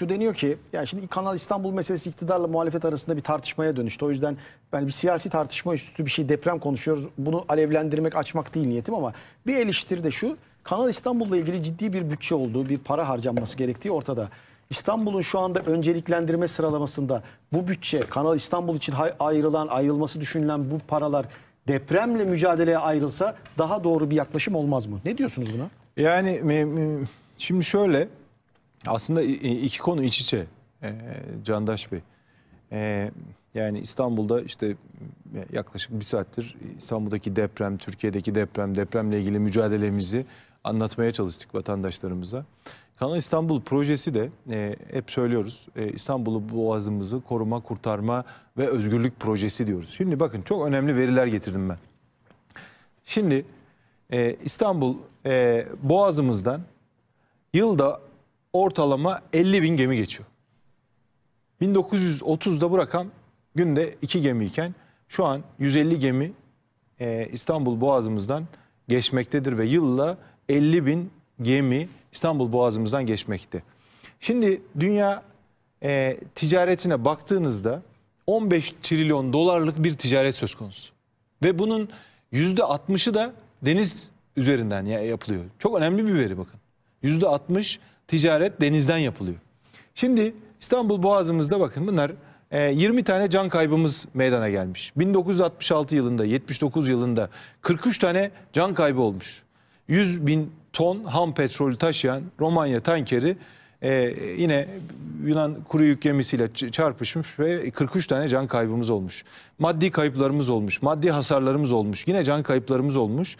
şu deniyor ki yani şimdi Kanal İstanbul meselesi iktidarla muhalefet arasında bir tartışmaya dönüştü. O yüzden ben bir siyasi tartışma üstü bir şey deprem konuşuyoruz. Bunu alevlendirmek açmak değil niyetim ama bir eleştiri de şu. Kanal İstanbul'la ilgili ciddi bir bütçe olduğu, bir para harcanması gerektiği ortada. İstanbul'un şu anda önceliklendirme sıralamasında bu bütçe, Kanal İstanbul için ayrılan, ayrılması düşünülen bu paralar depremle mücadeleye ayrılsa daha doğru bir yaklaşım olmaz mı? Ne diyorsunuz buna? Yani şimdi şöyle aslında iki konu iç içe e, Candaş Bey. E, yani İstanbul'da işte e, yaklaşık bir saattir İstanbul'daki deprem, Türkiye'deki deprem, depremle ilgili mücadelemizi anlatmaya çalıştık vatandaşlarımıza. Kanal İstanbul projesi de e, hep söylüyoruz e, İstanbul'u boğazımızı koruma, kurtarma ve özgürlük projesi diyoruz. Şimdi bakın çok önemli veriler getirdim ben. Şimdi e, İstanbul e, boğazımızdan yılda ortalama 50 bin gemi geçiyor. 1930'da bu rakam günde 2 gemiyken şu an 150 gemi e, İstanbul Boğazımızdan geçmektedir ve yılla 50 bin gemi İstanbul Boğazımızdan geçmekte. Şimdi dünya e, ticaretine baktığınızda 15 trilyon dolarlık bir ticaret söz konusu. Ve bunun %60'ı da deniz üzerinden yapılıyor. Çok önemli bir veri bakın. %60 ticaret denizden yapılıyor. Şimdi İstanbul Boğazımızda bakın bunlar 20 e, tane can kaybımız meydana gelmiş. 1966 yılında, 79 yılında 43 tane can kaybı olmuş. 100 bin ton ham petrolü taşıyan Romanya tankeri e, yine Yunan kuru yük gemisiyle çarpışmış ve 43 tane can kaybımız olmuş. Maddi kayıplarımız olmuş, maddi hasarlarımız olmuş, yine can kayıplarımız olmuş.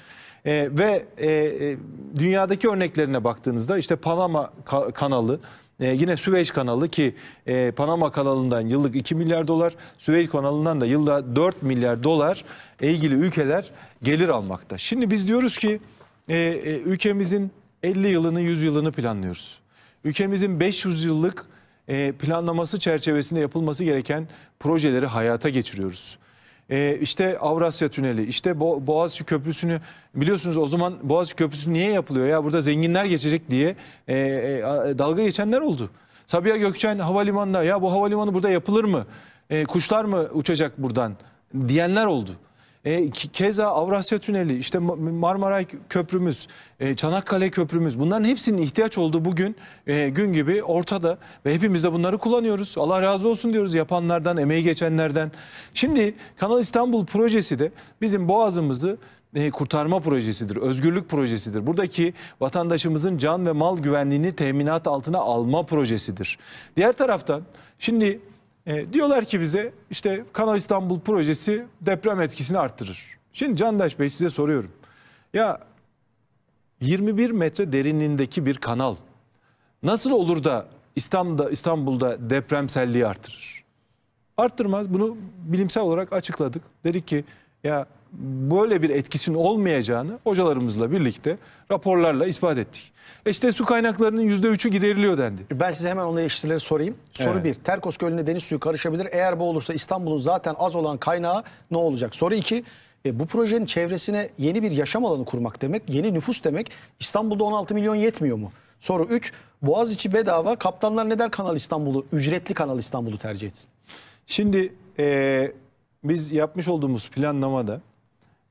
E, ve e, e, dünyadaki örneklerine baktığınızda işte Panama kanalı, e, yine Süveyş kanalı ki e, Panama kanalından yıllık 2 milyar dolar, Süveyş kanalından da yılda 4 milyar dolar ilgili ülkeler gelir almakta. Şimdi biz diyoruz ki e, e, ülkemizin 50 yılını 100 yılını planlıyoruz. Ülkemizin 500 yıllık e, planlaması çerçevesinde yapılması gereken projeleri hayata geçiriyoruz e, işte Avrasya Tüneli, işte Bo Boğaziçi Köprüsü'nü biliyorsunuz o zaman Boğaziçi Köprüsü niye yapılıyor ya burada zenginler geçecek diye e, e, dalga geçenler oldu. Sabiha Gökçen havalimanında ya bu havalimanı burada yapılır mı? E, kuşlar mı uçacak buradan diyenler oldu. E, keza Avrasya Tüneli, işte Marmaray Köprümüz, e, Çanakkale Köprümüz bunların hepsinin ihtiyaç olduğu bugün e, gün gibi ortada ve hepimiz de bunları kullanıyoruz. Allah razı olsun diyoruz yapanlardan, emeği geçenlerden. Şimdi Kanal İstanbul projesi de bizim boğazımızı e, kurtarma projesidir, özgürlük projesidir. Buradaki vatandaşımızın can ve mal güvenliğini teminat altına alma projesidir. Diğer taraftan şimdi e, diyorlar ki bize işte Kanal İstanbul projesi deprem etkisini arttırır. Şimdi Candaş Bey size soruyorum. Ya 21 metre derinliğindeki bir kanal nasıl olur da İstanbul'da, İstanbul'da depremselliği artırır? Arttırmaz. Bunu bilimsel olarak açıkladık. Dedik ki ya böyle bir etkisinin olmayacağını hocalarımızla birlikte raporlarla ispat ettik. E işte su kaynaklarının %3'ü gideriliyor dendi. E ben size hemen onun eleştirileri sorayım. Soru 1. Evet. Bir, Terkos Gölü'ne deniz suyu karışabilir. Eğer bu olursa İstanbul'un zaten az olan kaynağı ne olacak? Soru 2. E, bu projenin çevresine yeni bir yaşam alanı kurmak demek, yeni nüfus demek. İstanbul'da 16 milyon yetmiyor mu? Soru 3. Boğaziçi bedava. Kaptanlar neden Kanal İstanbul'u, ücretli Kanal İstanbul'u tercih etsin? Şimdi e, biz yapmış olduğumuz planlamada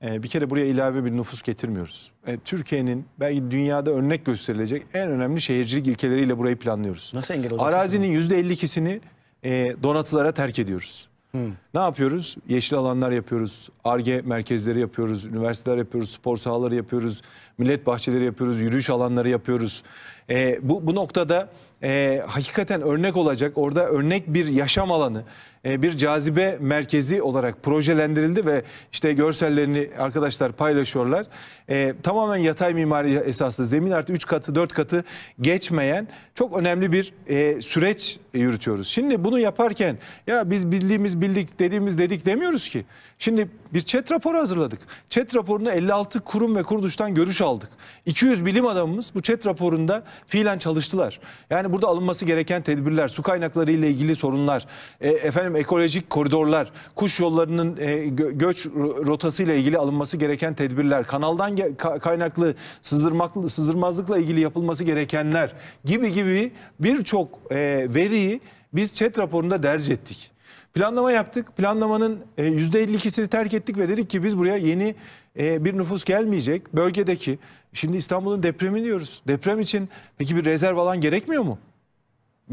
e, bir kere buraya ilave bir nüfus getirmiyoruz. E, Türkiye'nin belki dünyada örnek gösterilecek en önemli şehircilik ilkeleriyle burayı planlıyoruz. Nasıl engel olacaksınız? Arazinin yüzde %52'sini e, donatılara terk ediyoruz. Hmm. Ne yapıyoruz? Yeşil alanlar yapıyoruz, ARGE merkezleri yapıyoruz, üniversiteler yapıyoruz, spor sahaları yapıyoruz, millet bahçeleri yapıyoruz, yürüyüş alanları yapıyoruz. E, bu, bu noktada e, hakikaten örnek olacak, orada örnek bir yaşam alanı, e, bir cazibe merkezi olarak projelendirildi ve işte görsellerini arkadaşlar paylaşıyorlar e, tamamen yatay mimari esaslı zemin artı 3 katı 4 katı geçmeyen çok önemli bir e, süreç yürütüyoruz. Şimdi bunu yaparken ya biz bildiğimiz bildik dediğimiz dedik demiyoruz ki. Şimdi bir çet raporu hazırladık. Çet raporunu 56 kurum ve kuruluştan görüş aldık. 200 bilim adamımız bu çet raporunda fiilen çalıştılar. Yani burada alınması gereken tedbirler, su kaynakları ile ilgili sorunlar, e, efendim ekolojik koridorlar, kuş yollarının e, gö göç rotası ile ilgili alınması gereken tedbirler, kanaldan kaynaklı sızdırmaklı, sızdırmazlıkla ilgili yapılması gerekenler gibi gibi birçok e, veriyi biz chat raporunda derc ettik. Planlama yaptık. Planlamanın %52'sini e, terk ettik ve dedik ki biz buraya yeni e, bir nüfus gelmeyecek. Bölgedeki, şimdi İstanbul'un depremi diyoruz. Deprem için peki bir rezerv alan gerekmiyor mu?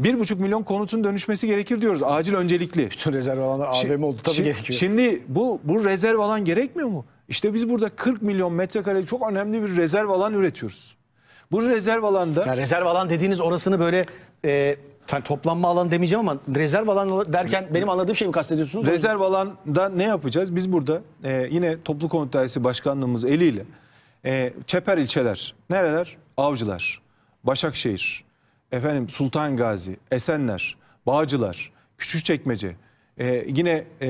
1,5 milyon konutun dönüşmesi gerekir diyoruz. Acil öncelikli. Bütün rezerv alanlar AVM oldu tabii şimdi, gerekiyor. Şimdi bu, bu rezerv alan gerekmiyor mu? İşte biz burada 40 milyon metrekareli çok önemli bir rezerv alan üretiyoruz. Bu rezerv alanda... Yani rezerv alan dediğiniz orasını böyle e, toplanma alanı demeyeceğim ama rezerv alan derken benim anladığım şeyi mi kastediyorsunuz? Rezerv alanda ne yapacağız? Biz burada e, yine toplu konut dairesi başkanlığımız eliyle e, çeper ilçeler, nereler? Avcılar, Başakşehir, efendim Sultan Gazi, Esenler, Bağcılar, Küçükçekmece, e, yine e,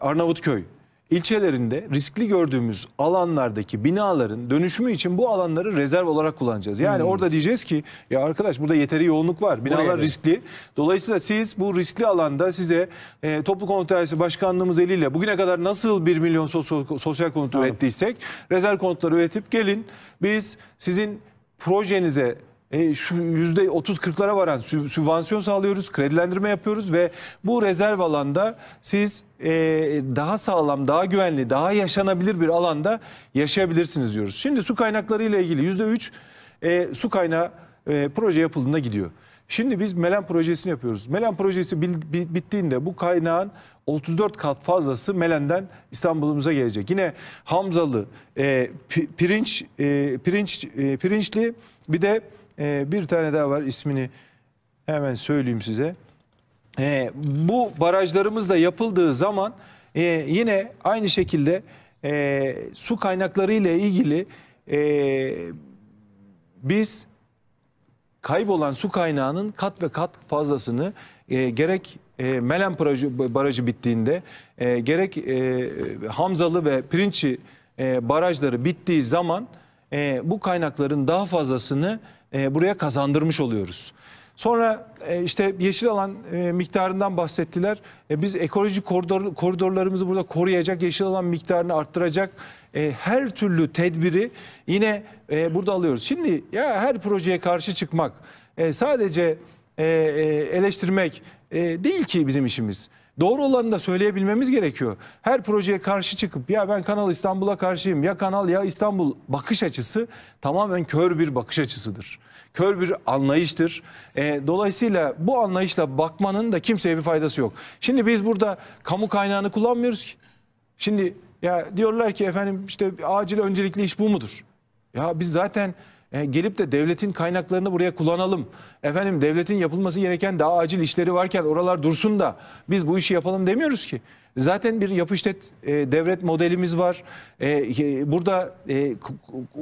Arnavutköy, ilçelerinde riskli gördüğümüz alanlardaki binaların dönüşümü için bu alanları rezerv olarak kullanacağız. Yani hmm. orada diyeceğiz ki ya arkadaş burada yeteri yoğunluk var. Binalar Buraya da. riskli. Dolayısıyla siz bu riskli alanda size e, toplu konut dairesi başkanlığımız eliyle bugüne kadar nasıl 1 milyon sosyal, sosyal konut ürettiysek rezerv konutları üretip gelin biz sizin projenize e, şu yüzde 30-40'lara varan sü sübvansiyon sağlıyoruz, kredilendirme yapıyoruz ve bu rezerv alanda siz e, daha sağlam, daha güvenli, daha yaşanabilir bir alanda yaşayabilirsiniz diyoruz. Şimdi su kaynakları ile ilgili yüzde 3 e, su kaynağı e, proje yapıldığında gidiyor. Şimdi biz Melan projesini yapıyoruz. Melan projesi bittiğinde bu kaynağın 34 kat fazlası Melen'den İstanbul'umuza gelecek. Yine Hamzalı, e, pirinç, e, pirinç, e, pirinçli bir de e, bir tane daha var ismini hemen söyleyeyim size. E, bu barajlarımız da yapıldığı zaman e, yine aynı şekilde e, su kaynakları ile ilgili e, biz kaybolan su kaynağının kat ve kat fazlasını e, gerek e, Melen barajı, barajı bittiğinde e, gerek e, Hamzalı ve Pirinççi e, barajları bittiği zaman e, bu kaynakların daha fazlasını e, buraya kazandırmış oluyoruz. Sonra e, işte yeşil alan e, miktarından bahsettiler. E, biz ekoloji koridor, koridorlarımızı burada koruyacak, yeşil alan miktarını arttıracak e, her türlü tedbiri yine e, burada alıyoruz. Şimdi ya her projeye karşı çıkmak, e, sadece e, e eleştirmek e, değil ki bizim işimiz doğru olanı da söyleyebilmemiz gerekiyor. Her projeye karşı çıkıp ya ben Kanal İstanbul'a karşıyım ya Kanal ya İstanbul bakış açısı tamamen kör bir bakış açısıdır. Kör bir anlayıştır. E, dolayısıyla bu anlayışla bakmanın da kimseye bir faydası yok. Şimdi biz burada kamu kaynağını kullanmıyoruz ki. Şimdi ya diyorlar ki efendim işte acil öncelikli iş bu mudur? Ya biz zaten e, gelip de devletin kaynaklarını buraya kullanalım. Efendim devletin yapılması gereken daha acil işleri varken oralar dursun da biz bu işi yapalım demiyoruz ki. Zaten bir yapıştet e, devlet modelimiz var. E, e burada e,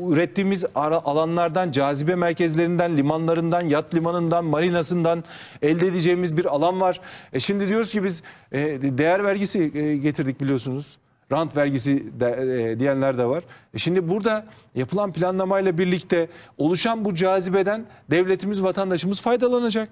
ürettiğimiz alanlardan, cazibe merkezlerinden, limanlarından, yat limanından, marinasından elde edeceğimiz bir alan var. E, şimdi diyoruz ki biz e, değer vergisi e, getirdik biliyorsunuz rant vergisi de, e, diyenler de var. E şimdi burada yapılan planlamayla birlikte oluşan bu cazibeden devletimiz, vatandaşımız faydalanacak.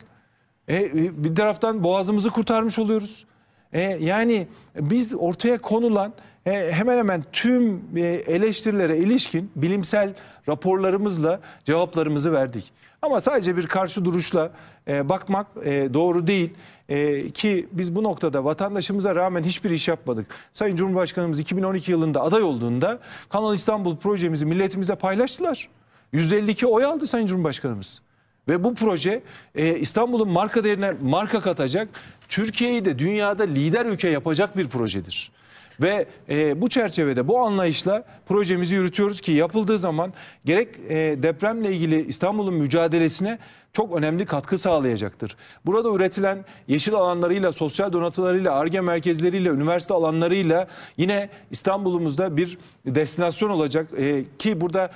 E, e bir taraftan boğazımızı kurtarmış oluyoruz. E, yani biz ortaya konulan e, hemen hemen tüm e, eleştirilere ilişkin bilimsel raporlarımızla cevaplarımızı verdik. Ama sadece bir karşı duruşla e, bakmak e, doğru değil. E, ki biz bu noktada vatandaşımıza rağmen hiçbir iş yapmadık. Sayın Cumhurbaşkanımız 2012 yılında aday olduğunda Kanal İstanbul projemizi milletimizle paylaştılar. 152 oy aldı Sayın Cumhurbaşkanımız. Ve bu proje e, İstanbul'un marka değerine marka katacak, Türkiye'yi de dünyada lider ülke yapacak bir projedir. Ve e, bu çerçevede bu anlayışla projemizi yürütüyoruz ki yapıldığı zaman gerek e, depremle ilgili İstanbul'un mücadelesine çok önemli katkı sağlayacaktır. Burada üretilen yeşil alanlarıyla, sosyal donatılarıyla, ARGE merkezleriyle, üniversite alanlarıyla yine İstanbul'umuzda bir destinasyon olacak. E, ki burada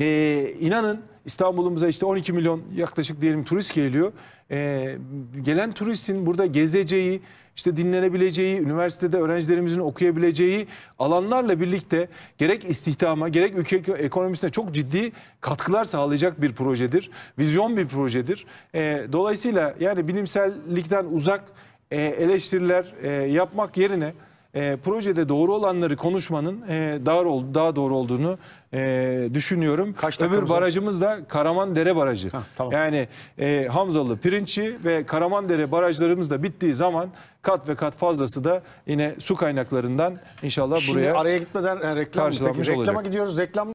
e, inanın İstanbul'umuza işte 12 milyon yaklaşık diyelim turist geliyor. E, gelen turistin burada gezeceği, işte dinlenebileceği, üniversitede öğrencilerimizin okuyabileceği alanlarla birlikte gerek istihdama gerek ülke ekonomisine çok ciddi katkılar sağlayacak bir projedir. Vizyon bir projedir. E, dolayısıyla yani bilimsellikten uzak e, eleştiriler e, yapmak yerine e, projede doğru olanları konuşmanın e, daha, daha doğru olduğunu e, düşünüyorum. Kaç Öbür barajımız var? da Karamandere Barajı. Ha, tamam. Yani e, Hamzalı, Pirinççi ve Karaman Dere barajlarımız da bittiği zaman kat ve kat fazlası da yine su kaynaklarından inşallah Şimdi buraya araya gitmeden yani e, reklam, karşılanmış peki, reklama olacak. Reklama gidiyoruz. Reklam